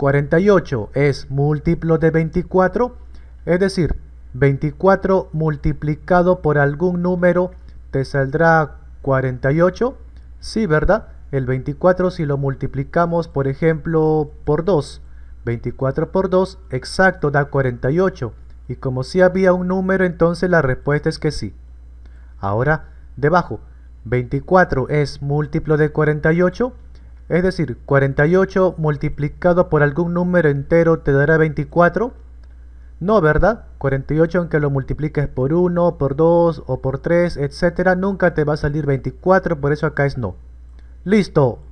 48 es múltiplo de 24, es decir, 24 multiplicado por algún número te saldrá 48, sí, ¿verdad? El 24 si lo multiplicamos, por ejemplo, por 2, 24 por 2, exacto, da 48. Y como si había un número, entonces la respuesta es que sí. Ahora, debajo, 24 es múltiplo de 48, es decir, 48 multiplicado por algún número entero te dará 24. No, ¿verdad? 48 aunque lo multipliques por 1, por 2 o por 3, etcétera, nunca te va a salir 24, por eso acá es no. Listo,